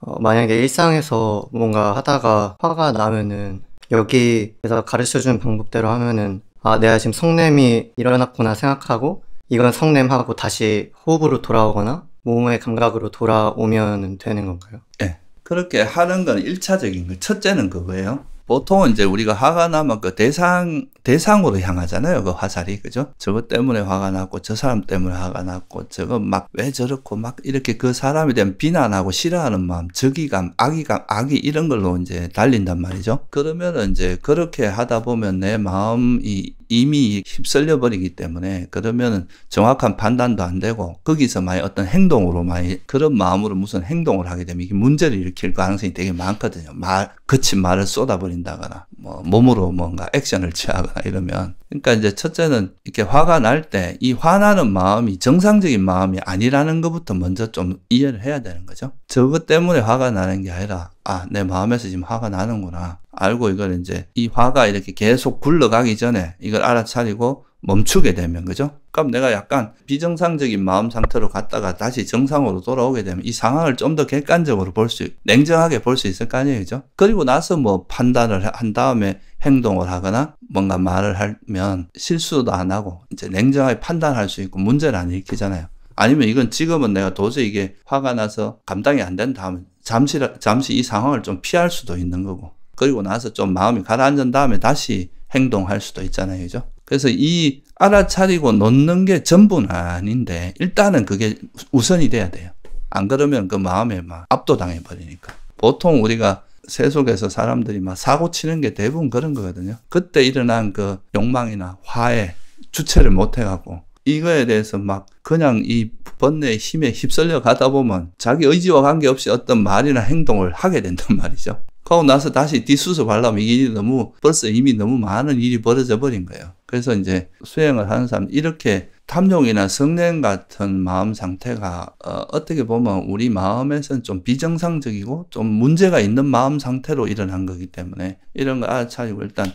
어, 만약에 일상에서 뭔가 하다가 화가 나면은 여기에서 가르쳐준 방법대로 하면은 아 내가 지금 성냄이 일어났구나 생각하고 이건 성냄하고 다시 호흡으로 돌아오거나 몸의 감각으로 돌아오면 되는 건가요? 네. 그렇게 하는 건 1차적인 거. 첫째는 그거예요. 보통은 이제 우리가 화가 나면 그 대상, 대상으로 향하잖아요. 그 화살이. 그죠? 저것 때문에 화가 났고, 저 사람 때문에 화가 났고, 저거 막 왜 저렇고, 막 이렇게 그 사람에 대한 비난하고 싫어하는 마음, 적이감, 악의감, 악의 이런 걸로 이제 달린단 말이죠. 그러면은 이제 그렇게 하다 보면 내 마음이 이미 휩쓸려 버리기 때문에 그러면 정확한 판단도 안 되고 거기서 많이 어떤 행동으로 많이 그런 마음으로 무슨 행동을 하게 되면 이게 문제를 일으킬 가능성이 되게 많거든요. 말 거친 말을 쏟아버린다거나 뭐 몸으로 뭔가 액션을 취하거나 이러면 그러니까 이제 첫째는 이렇게 화가 날 때 이 화나는 마음이 정상적인 마음이 아니라는 것부터 먼저 좀 이해를 해야 되는 거죠. 저것 때문에 화가 나는 게 아니라 아, 내 마음에서 지금 화가 나는구나. 알고 이걸 이제 이 화가 이렇게 계속 굴러가기 전에 이걸 알아차리고 멈추게 되면 그죠? 그럼 내가 약간 비정상적인 마음 상태로 갔다가 다시 정상으로 돌아오게 되면 이 상황을 좀 더 객관적으로 볼 수, 냉정하게 볼 수 있을 거 아니에요, 그죠? 그리고 나서 뭐 판단을 한 다음에 행동을 하거나 뭔가 말을 하면 실수도 안 하고 이제 냉정하게 판단할 수 있고 문제를 안 일으키잖아요. 아니면 이건 지금은 내가 도저히 이게 화가 나서 감당이 안 된다 하면 잠시, 잠시 이 상황을 좀 피할 수도 있는 거고. 그리고 나서 좀 마음이 가라앉은 다음에 다시 행동할 수도 있잖아요. 그죠? 그래서 이 알아차리고 놓는 게 전부는 아닌데 일단은 그게 우선이 돼야 돼요. 안 그러면 그 마음에 막 압도당해 버리니까. 보통 우리가 세속에서 사람들이 막 사고 치는 게 대부분 그런 거거든요. 그때 일어난 그 욕망이나 화에 주체를 못 해갖고 이거에 대해서 막 그냥 이 번뇌의 힘에 휩쓸려 가다 보면 자기 의지와 관계없이 어떤 말이나 행동을 하게 된단 말이죠. 그러고 나서 다시 뒷수습하려면 이게 너무 벌써 이미 너무 많은 일이 벌어져 버린 거예요. 그래서 이제 수행을 하는 사람 이렇게 탐욕이나 성냄 같은 마음 상태가 어, 떻게 보면 우리 마음에서는 좀 비정상적이고 좀 문제가 있는 마음 상태로 일어난 거기 때문에 이런 거 알아차리고 일단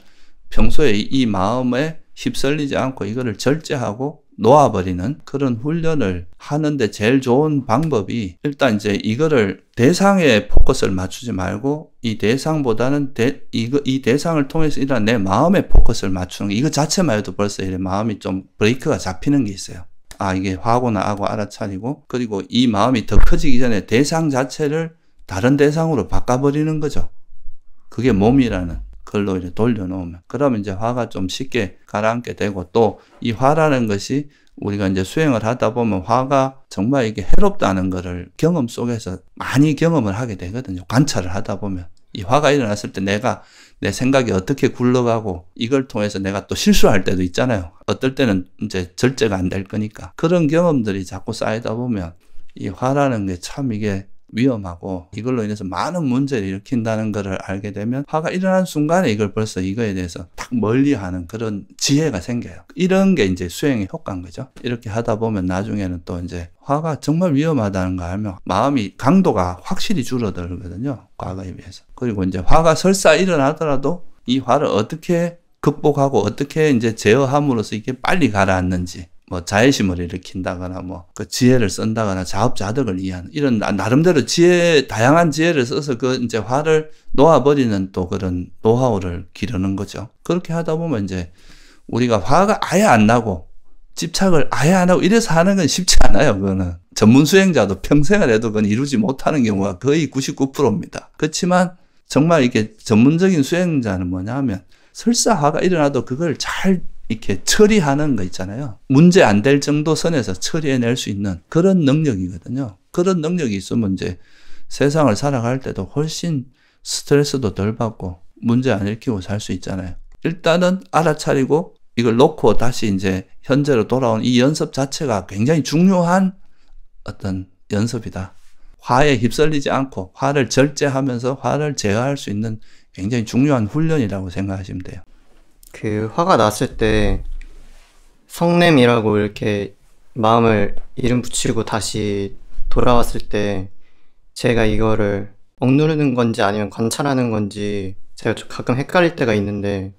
평소에 이 마음에 휩쓸리지 않고 이거를 절제하고 놓아버리는 그런 훈련을 하는데 제일 좋은 방법이 일단 이제 이거를 대상에 포커스를 맞추지 말고 이 대상보다는 대, 이거, 이 대상을 통해서 일단 내 마음에 포커스를 맞추는 이거 자체만 해도 벌써 이래 마음이 좀 브레이크가 잡히는 게 있어요. 아 이게 화구나 하고 알아차리고 그리고 이 마음이 더 커지기 전에 대상 자체를 다른 대상으로 바꿔버리는 거죠. 그게 몸이라는 글로 이제 돌려놓으면 그러면 이제 화가 좀 쉽게 가라앉게 되고 또 이 화라는 것이 우리가 이제 수행을 하다 보면 화가 정말 이게 해롭다는 것을 경험 속에서 많이 경험을 하게 되거든요. 관찰을 하다 보면 이 화가 일어났을 때 내가 내 생각이 어떻게 굴러가고 이걸 통해서 내가 또 실수할 때도 있잖아요. 어떨 때는 이제 절제가 안 될 거니까 그런 경험들이 자꾸 쌓이다 보면 이 화라는 게 참 이게 위험하고 이걸로 인해서 많은 문제를 일으킨다는 것을 알게 되면 화가 일어난 순간에 이걸 벌써 이거에 대해서 딱 멀리하는 그런 지혜가 생겨요. 이런 게 이제 수행의 효과인 거죠. 이렇게 하다 보면 나중에는 또 이제 화가 정말 위험하다는 걸 알면 마음이 강도가 확실히 줄어들거든요. 과거에 비해서. 그리고 이제 화가 설사 일어나더라도 이 화를 어떻게 극복하고 어떻게 이제 제어함으로써 이게 빨리 가라앉는지 뭐 자애심을 일으킨다거나 뭐 그 지혜를 쓴다거나 자업자득을 이해하는 이런 나름대로 지혜 다양한 지혜를 써서 그 이제 화를 놓아버리는 또 그런 노하우를 기르는 거죠. 그렇게 하다 보면 이제 우리가 화가 아예 안 나고 집착을 아예 안 하고 이래서 하는 건 쉽지 않아요. 그거는 전문 수행자도 평생을 해도 그건 이루지 못하는 경우가 거의 99%입니다. 그렇지만 정말 이게 전문적인 수행자는 뭐냐면 설사 화가 일어나도 그걸 잘 이렇게 처리하는 거 있잖아요. 문제 안 될 정도 선에서 처리해낼 수 있는 그런 능력이거든요. 그런 능력이 있으면 이제 세상을 살아갈 때도 훨씬 스트레스도 덜 받고 문제 안 일으키고 살 수 있잖아요. 일단은 알아차리고 이걸 놓고 다시 이제 현재로 돌아온 이 연습 자체가 굉장히 중요한 어떤 연습이다. 화에 휩쓸리지 않고 화를 절제하면서 화를 제어할 수 있는 굉장히 중요한 훈련이라고 생각하시면 돼요. 그 화가 났을 때 성냄이라고 이렇게 마음을 이름 붙이고 다시 돌아왔을 때 제가 이거를 억누르는 건지 아니면 관찰하는 건지 제가 가끔 헷갈릴 때가 있는데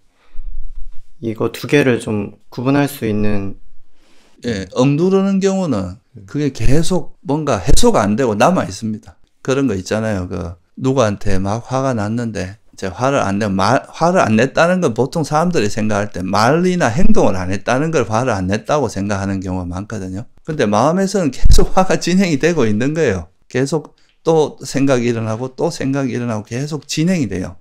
이거 두 개를 좀 구분할 수 있는 예, 억누르는 경우는 그게 계속 뭔가 해소가 안 되고 남아 있습니다. 그런 거 있잖아요. 그 누구한테 막 화가 났는데 제 화를 안 내, 말, 화를 안 냈다는 건 보통 사람들이 생각할 때 말이나 행동을 안 했다는 걸 화를 안 냈다고 생각하는 경우가 많거든요. 근데 마음에서는 계속 화가 진행이 되고 있는 거예요. 계속 또 생각이 일어나고 또 생각이 일어나고 계속 진행이 돼요.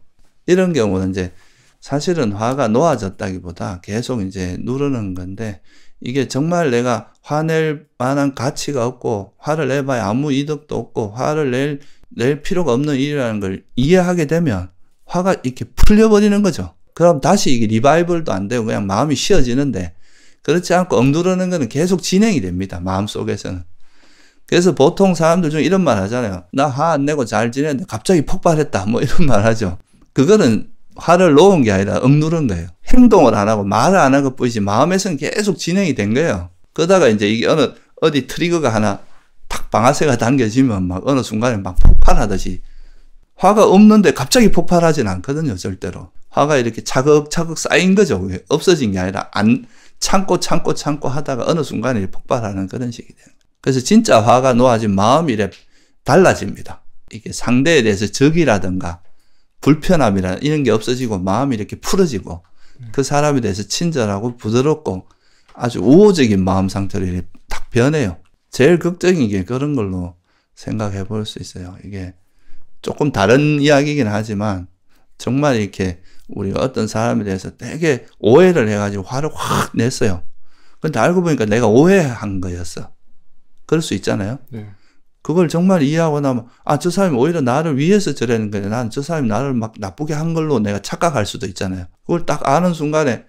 이런 경우는 이제 사실은 화가 놓아졌다기보다 계속 이제 누르는 건데 이게 정말 내가 화낼 만한 가치가 없고 화를 내봐야 아무 이득도 없고 화를 낼, 낼 필요가 없는 일이라는 걸 이해하게 되면 화가 이렇게 풀려버리는 거죠. 그럼 다시 이게 리바이벌도 안 되고 그냥 마음이 쉬어지는데 그렇지 않고 억누르는 거는 계속 진행이 됩니다. 마음 속에서는. 그래서 보통 사람들 중 이런 말 하잖아요. 나 화 안 내고 잘 지냈는데 갑자기 폭발했다. 뭐 이런 말 하죠. 그거는 화를 놓은 게 아니라 억누른 거예요. 행동을 안 하고 말을 안한것 뿐이지 마음에서는 계속 진행이 된 거예요. 그러다가 이제 이게 어느 어디 트리거가 하나 탁 방아쇠가 당겨지면 막 어느 순간에 막 폭발하듯이 화가 없는데 갑자기 폭발하진 않거든요, 절대로. 화가 이렇게 차곡차곡 쌓인 거죠. 없어진 게 아니라 안 참고 참고 참고 하다가 어느 순간에 폭발하는 그런 식이 돼요. 그래서 진짜 화가 놓아진 마음이 달라집니다. 이게 상대에 대해서 적이라든가 불편함이라 이런 게 없어지고 마음이 이렇게 풀어지고 네. 그 사람에 대해서 친절하고 부드럽고 아주 우호적인 마음 상태로 이렇게 딱 변해요. 제일 극적인 게 그런 걸로 생각해 볼 수 있어요. 이게 조금 다른 이야기긴 이 하지만 정말 이렇게 우리가 어떤 사람에 대해서 되게 오해를 해가지고 화를 확 냈어요. 근데 알고 보니까 내가 오해한 거였어. 그럴 수 있잖아요. 네. 그걸 정말 이해하고 나면 아저 사람이 오히려 나를 위해서 저러는 거야. 난저 사람이 나를 막 나쁘게 한 걸로 내가 착각할 수도 있잖아요. 그걸 딱 아는 순간에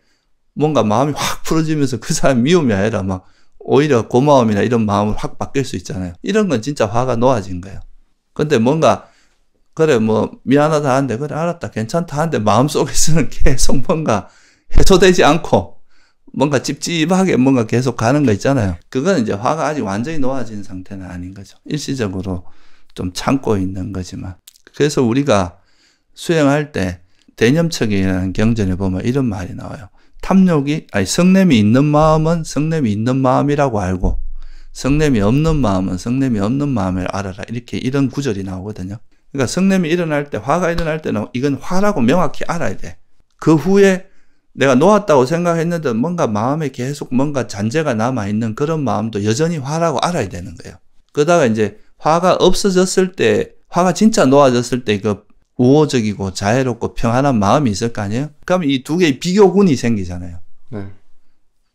뭔가 마음이 확 풀어지면서 그 사람 미움이 아니라 막 오히려 고마움이나 이런 마음을 확 바뀔 수 있잖아요. 이런 건 진짜 화가 놓아진 거예요. 근데 뭔가 그래 뭐 미안하다 하는데 그래 알았다 괜찮다 하는데 마음속에서는 계속 뭔가 해소되지 않고 뭔가 찝찝하게 뭔가 계속 가는 거 있잖아요. 그건 이제 화가 아직 완전히 놓아진 상태는 아닌 거죠. 일시적으로 좀 참고 있는 거지만. 그래서 우리가 수행할 때 대념척이라는 경전에 보면 이런 말이 나와요. 탐욕이 아니 성냄이 있는 마음은 성냄이 있는 마음이라고 알고 성냄이 없는 마음은 성냄이 없는 마음을 알아라. 이렇게 이런 구절이 나오거든요. 그러니까 성냄이 일어날 때, 화가 일어날 때는 이건 화라고 명확히 알아야 돼. 그 후에 내가 놓았다고 생각했는데 뭔가 마음에 계속 뭔가 잔재가 남아있는 그런 마음도 여전히 화라고 알아야 되는 거예요. 그러다가 이제 화가 없어졌을 때, 화가 진짜 놓아졌을 때 그 우호적이고 자애롭고 평안한 마음이 있을 거 아니에요? 그럼 이두 개의 비교군이 생기잖아요. 네.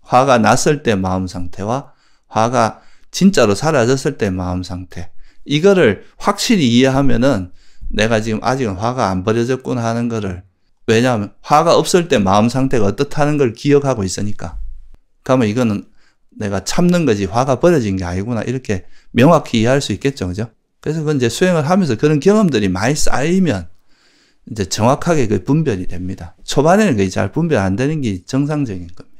화가 났을 때 마음 상태와 화가 진짜로 사라졌을 때 마음 상태. 이거를 확실히 이해하면은 내가 지금 아직은 화가 안 버려졌구나 하는 거를 왜냐하면 화가 없을 때 마음 상태가 어떻다는 걸 기억하고 있으니까 그러면 이거는 내가 참는 거지 화가 버려진 게 아니구나 이렇게 명확히 이해할 수 있겠죠 그죠 그래서 그건 이제 수행을 하면서 그런 경험들이 많이 쌓이면 이제 정확하게 그 분별이 됩니다 초반에는 그게 잘 분별 안 되는 게 정상적인 겁니다